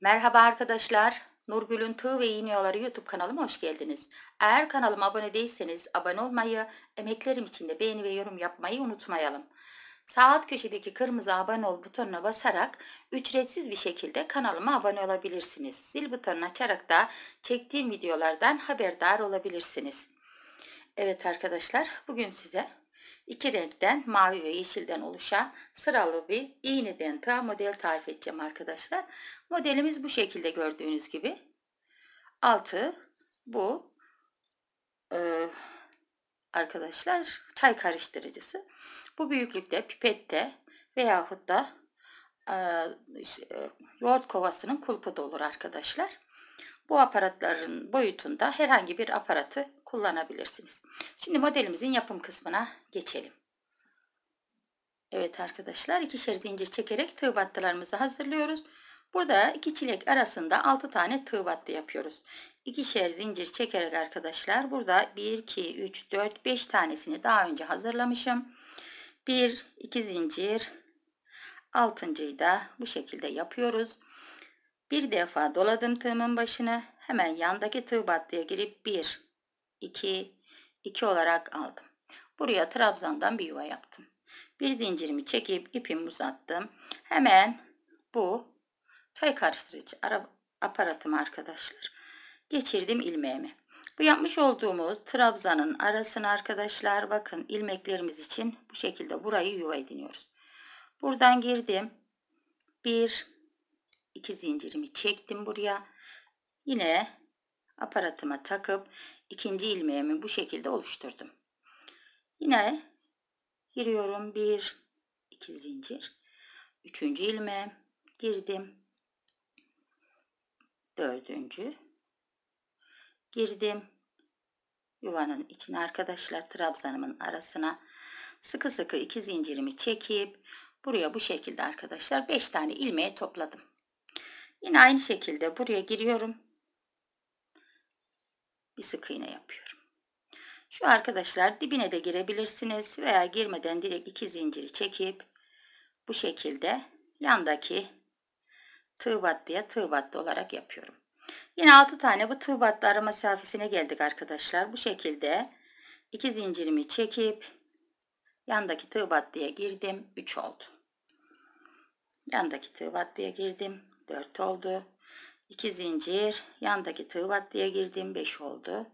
Merhaba arkadaşlar. Nurgül'ün Tığ ve İğne Yolları YouTube kanalıma hoş geldiniz. Eğer kanalıma abone değilseniz abone olmayı, emeklerim için de beğeni ve yorum yapmayı unutmayalım. Sağ alt köşedeki kırmızı abone ol butonuna basarak ücretsiz bir şekilde kanalıma abone olabilirsiniz. Zil butonunu açarak da çektiğim videolardan haberdar olabilirsiniz. Evet arkadaşlar bugün size İki renkten mavi ve yeşilden oluşan sıralı bir iğne denta model tarif edeceğim arkadaşlar. Modelimiz bu şekilde gördüğünüz gibi. Altı bu e, arkadaşlar çay karıştırıcısı. Bu büyüklükte pipette veyahut da e, işte, e, yoğurt kovasının kulpu da olur arkadaşlar. Bu aparatların boyutunda herhangi bir aparatı kullanabilirsiniz. Şimdi modelimizin yapım kısmına geçelim. Evet arkadaşlar ikişer zincir çekerek tığ battılarımızı hazırlıyoruz. Burada iki çilek arasında 6 tane tığ battı yapıyoruz. İkişer zincir çekerek arkadaşlar burada 1, 2, 3, 4, 5 tanesini daha önce hazırlamışım. 1, 2 zincir, 6.yı da bu şekilde yapıyoruz. Bir defa doladım tığımın başını. Hemen yandaki tığ battıya girip 1, 2, 2 olarak aldım. Buraya trabzandan bir yuva yaptım. Bir zincirimi çekip ipimi uzattım. Hemen bu çay karıştırıcı aparatım arkadaşlar. Geçirdim ilmeğimi. Bu yapmış olduğumuz trabzanın arasını arkadaşlar bakın ilmeklerimiz için bu şekilde burayı yuva ediniyoruz. Buradan girdim. Bir, iki zincirimi çektim buraya. Yine aparatıma takıp ikinci ilmeğimi bu şekilde oluşturdum. Yine giriyorum bir iki zincir. üçüncü ilmeğe girdim. dördüncü girdim. Yuvanın içine arkadaşlar trabzanımın arasına sıkı sıkı iki zincirimi çekip buraya bu şekilde arkadaşlar beş tane ilmeği topladım. Yine aynı şekilde buraya giriyorum bir sık iğne yapıyorum. Şu arkadaşlar dibine de girebilirsiniz veya girmeden direkt iki zinciri çekip bu şekilde yandaki tığ battıya tığ battı olarak yapıyorum. Yine 6 tane bu tığ battı ara mesafesine geldik arkadaşlar. Bu şekilde iki zincirimi çekip yandaki tığ battıya girdim 3 oldu. Yandaki tığ battıya girdim 4 oldu. 2 zincir yandaki tığ battıya girdim 5 oldu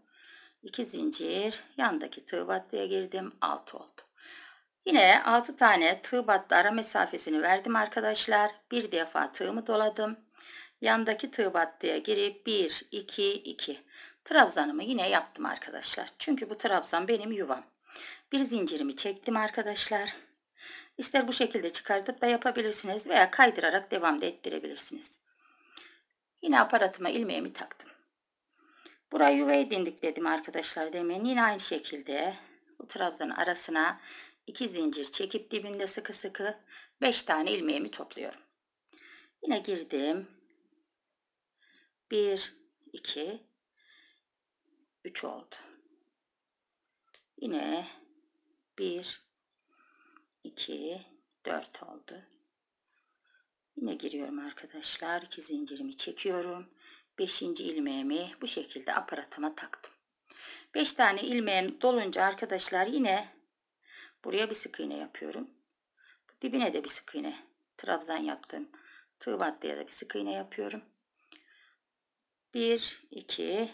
2 zincir yandaki tığ battıya girdim 6 oldu yine 6 tane tığ battı ara mesafesini verdim arkadaşlar bir defa tığımı doladım yandaki tığ battıya girip 1 2 2 trabzanımı yine yaptım arkadaşlar çünkü bu trabzan benim yuvam bir zincirimi çektim arkadaşlar İster bu şekilde çıkartıp da yapabilirsiniz veya kaydırarak devam da ettirebilirsiniz. Yine aparatıma ilmeğimi taktım. Burayı yuva edindik dedim arkadaşlar demin. Yine aynı şekilde bu trabzan arasına iki zincir çekip dibinde sıkı sıkı 5 tane ilmeğimi topluyorum. Yine girdim. 1, 2, 3 oldu. Yine 1, 2, 4 oldu. Yine giriyorum arkadaşlar. 2 zincirimi çekiyorum. beşinci ilmeğimi bu şekilde aparatıma taktım. Beş tane ilmeğim dolunca arkadaşlar yine buraya bir sık iğne yapıyorum. Dibine de bir sık iğne. Trabzan yaptım. Tığ battıya de bir sık iğne yapıyorum. Bir, iki,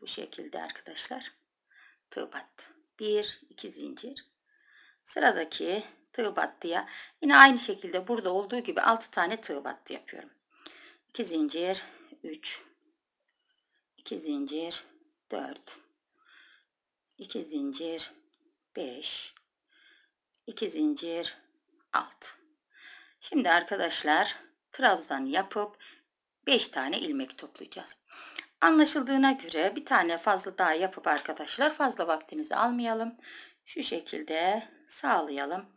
bu şekilde arkadaşlar. Tığ battı. 1 2 zincir. Sıradaki tığ battıya yine aynı şekilde burada olduğu gibi 6 tane tığ battı yapıyorum 2 zincir 3 2 zincir 4 2 zincir 5 2 zincir 6 şimdi arkadaşlar trabzan yapıp 5 tane ilmek toplayacağız anlaşıldığına göre bir tane fazla daha yapıp arkadaşlar fazla vaktinizi almayalım şu şekilde sağlayalım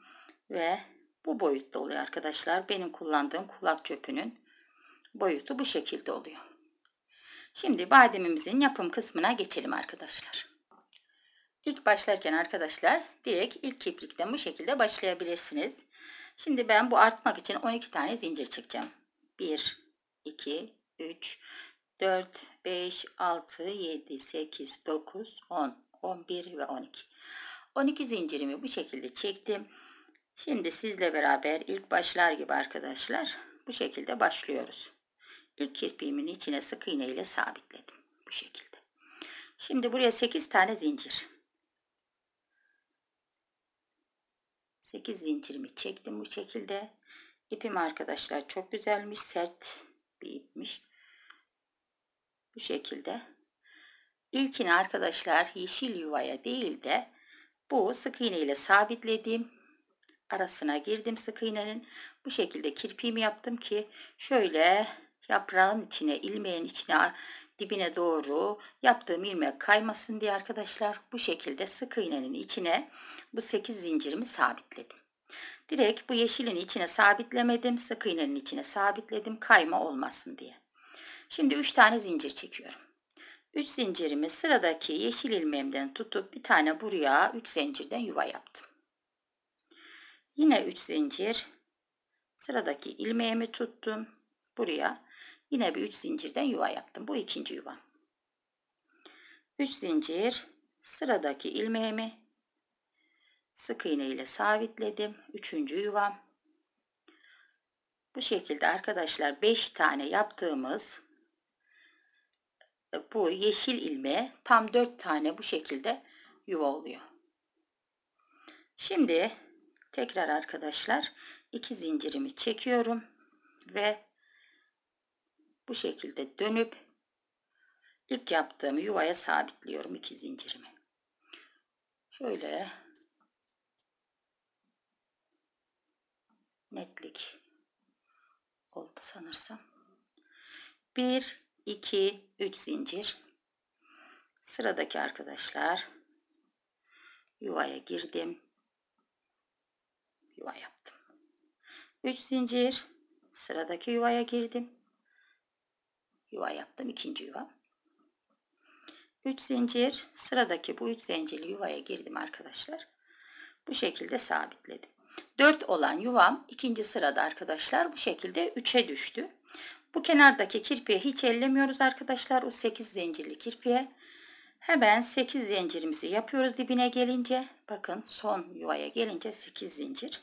ve bu boyutta oluyor arkadaşlar. Benim kullandığım kulak çöpünün boyutu bu şekilde oluyor. Şimdi bademimizin yapım kısmına geçelim arkadaşlar. İlk başlarken arkadaşlar direkt ilk kiplikten bu şekilde başlayabilirsiniz. Şimdi ben bu artmak için 12 tane zincir çekeceğim. 1, 2, 3, 4, 5, 6, 7, 8, 9, 10, 11 ve 12. 12 zincirimi bu şekilde çektim. Şimdi sizle beraber ilk başlar gibi arkadaşlar bu şekilde başlıyoruz. İlk kirpiğimin içine sık iğne ile sabitledim. Bu şekilde. Şimdi buraya 8 tane zincir. 8 zincirimi çektim bu şekilde. İpim arkadaşlar çok güzelmiş. Sert bir ipmiş. Bu şekilde. İlkini arkadaşlar yeşil yuvaya değil de bu sık iğne ile sabitlediğim arasına girdim sık iğnenin. Bu şekilde kirpiğimi yaptım ki şöyle yaprağın içine, ilmeğin içine, dibine doğru yaptığım ilmek kaymasın diye arkadaşlar bu şekilde sık iğnenin içine bu 8 zincirimi sabitledim. Direkt bu yeşilin içine sabitlemedim. Sık iğnenin içine sabitledim kayma olmasın diye. Şimdi 3 tane zincir çekiyorum. 3 zincirimi sıradaki yeşil ilmeğimden tutup bir tane buraya 3 zincirden yuva yaptım. Yine 3 zincir. Sıradaki ilmeğimi tuttum. Buraya yine bir 3 zincirden yuva yaptım. Bu ikinci yuva. 3 zincir. Sıradaki ilmeğimi sık iğne ile sabitledim. Üçüncü yuva. Bu şekilde arkadaşlar 5 tane yaptığımız e, bu yeşil ilmeğe tam 4 tane bu şekilde yuva oluyor. Şimdi tekrar arkadaşlar iki zincirimi çekiyorum ve bu şekilde dönüp ilk yaptığım yuvaya sabitliyorum iki zincirimi şöyle netlik oldu sanırsam 1 2 3 zincir sıradaki arkadaşlar yuvaya girdim yuva yaptım. 3 zincir sıradaki yuvaya girdim. Yuva yaptım ikinci yuva. 3 zincir sıradaki bu 3 zincirli yuvaya girdim arkadaşlar. Bu şekilde sabitledim. 4 olan yuvam ikinci sırada arkadaşlar bu şekilde 3'e düştü. Bu kenardaki kirpiye hiç ellemiyoruz arkadaşlar. O 8 zincirli kirpiye. Hemen 8 zincirimizi yapıyoruz dibine gelince. Bakın son yuvaya gelince 8 zincir.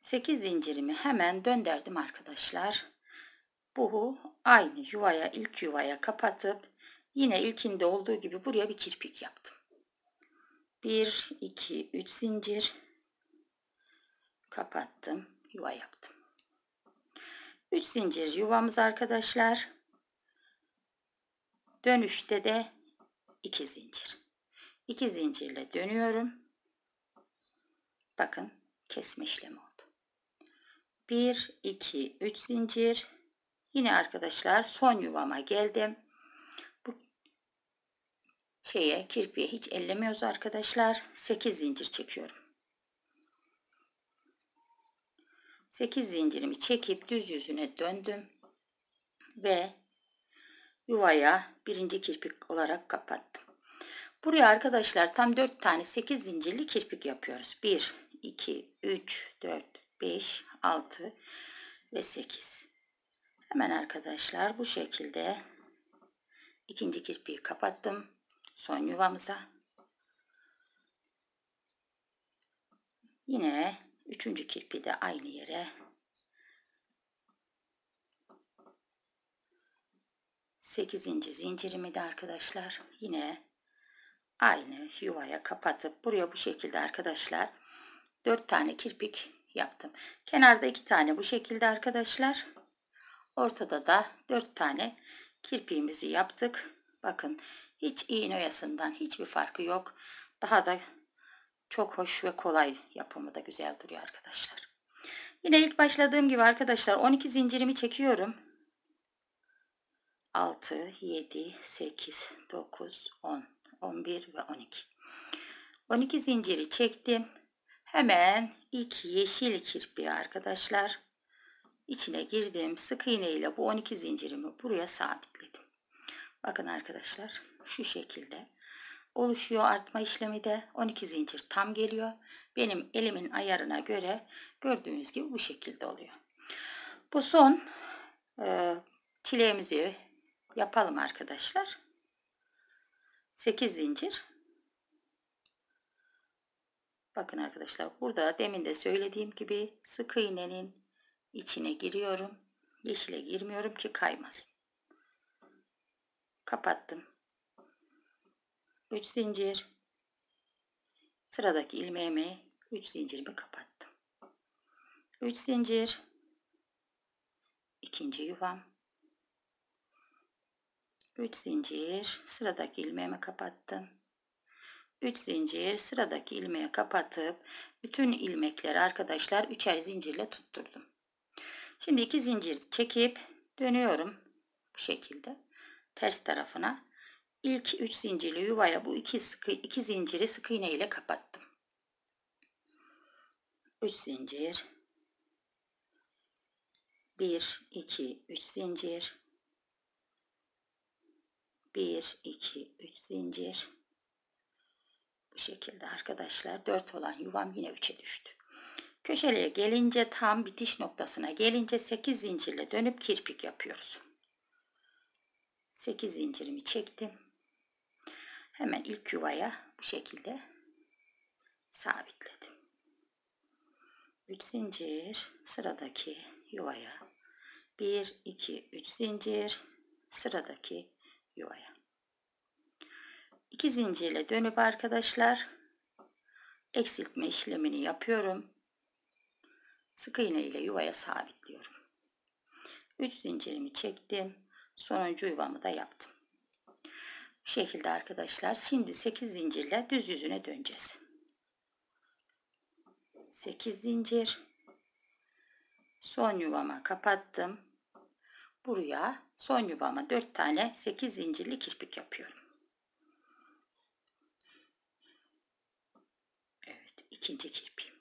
8 zincirimi hemen döndürdüm arkadaşlar. Bu aynı yuvaya ilk yuvaya kapatıp yine ilkinde olduğu gibi buraya bir kirpik yaptım. 1 2 3 zincir kapattım, yuva yaptım. 3 zincir yuvamız arkadaşlar. Dönüşte de 2 zincir. 2 zincirle dönüyorum. Bakın kesme işlemi 1 2 3 zincir yine arkadaşlar son yuvama geldim bu şeye kirpiye hiç ellemiyoruz arkadaşlar 8 zincir çekiyorum 8 zincirimi çekip düz yüzüne döndüm ve yuvaya birinci kirpik olarak kapattım. Buraya arkadaşlar tam 4 tane 8 zincirli kirpik yapıyoruz. 1, 2, 3, 4, 5, 6 ve 8. Hemen arkadaşlar bu şekilde ikinci kirpiği kapattım. Son yuvamıza. Yine üçüncü kirpiği de aynı yere sekizinci zincirimi de arkadaşlar yine aynı yuvaya kapatıp buraya bu şekilde arkadaşlar dört tane kirpik yaptım. Kenarda iki tane bu şekilde arkadaşlar. Ortada da dört tane kirpiğimizi yaptık. Bakın hiç iğne oyasından hiçbir farkı yok. Daha da çok hoş ve kolay yapımı da güzel duruyor arkadaşlar. Yine ilk başladığım gibi arkadaşlar 12 zincirimi çekiyorum. 6, 7, 8, 9, 10, 11 ve 12. 12 zinciri çektim. Hemen iki yeşil kirpi arkadaşlar içine girdim. Sık iğne ile bu 12 zincirimi buraya sabitledim. Bakın arkadaşlar şu şekilde oluşuyor artma işlemi de 12 zincir tam geliyor. Benim elimin ayarına göre gördüğünüz gibi bu şekilde oluyor. Bu son e, çileğimizi yapalım arkadaşlar. 8 zincir Bakın arkadaşlar burada demin de söylediğim gibi sık iğnenin içine giriyorum. Yeşile girmiyorum ki kaymasın. Kapattım. 3 zincir. Sıradaki ilmeğimi 3 zincirimi kapattım. 3 zincir. ikinci yuvam. 3 zincir. Sıradaki ilmeğimi kapattım. 3 zincir sıradaki ilmeğe kapatıp bütün ilmekleri arkadaşlar üçer zincirle tutturdum. Şimdi 2 zincir çekip dönüyorum bu şekilde ters tarafına. İlk 3 zincirli yuvaya bu 2 sıkı 2 zinciri sık iğne ile kapattım. 3 zincir 1 2 3 zincir 1 2 3 zincir bu şekilde arkadaşlar 4 olan yuvam yine 3'e düştü. Köşeliğe gelince tam bitiş noktasına gelince 8 zincirle dönüp kirpik yapıyoruz. 8 zincirimi çektim. Hemen ilk yuvaya bu şekilde sabitledim. 3 zincir sıradaki yuvaya 1 2 3 zincir sıradaki yuvaya 2 zincirle dönüp arkadaşlar eksiltme işlemini yapıyorum. Sık iğne ile yuvaya sabitliyorum. 3 zincirimi çektim. Sonuncu yuvamı da yaptım. Bu şekilde arkadaşlar şimdi 8 zincirle düz yüzüne döneceğiz. 8 zincir son yuvama kapattım. Buraya son yuvama 4 tane 8 zincirli kirpik yapıyorum. ikinci kirpiğim.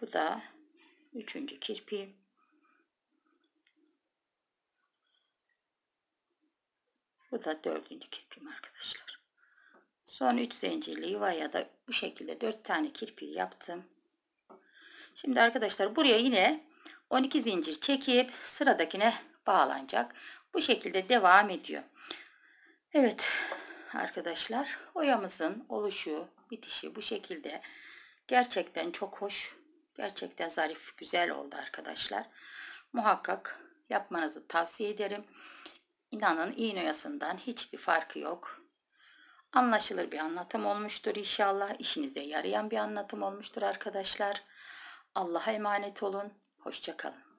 Bu da üçüncü kirpiğim. Bu da dördüncü kirpiğim arkadaşlar. Son üç zincirli yuvaya da bu şekilde dört tane kirpiği yaptım. Şimdi arkadaşlar buraya yine 12 zincir çekip sıradakine bağlanacak. Bu şekilde devam ediyor. Evet arkadaşlar oyamızın oluşu bitişi bu şekilde gerçekten çok hoş gerçekten zarif güzel oldu arkadaşlar muhakkak yapmanızı tavsiye ederim inanın iğne oyasından hiçbir farkı yok anlaşılır bir anlatım olmuştur inşallah işinize yarayan bir anlatım olmuştur arkadaşlar Allah'a emanet olun hoşçakalın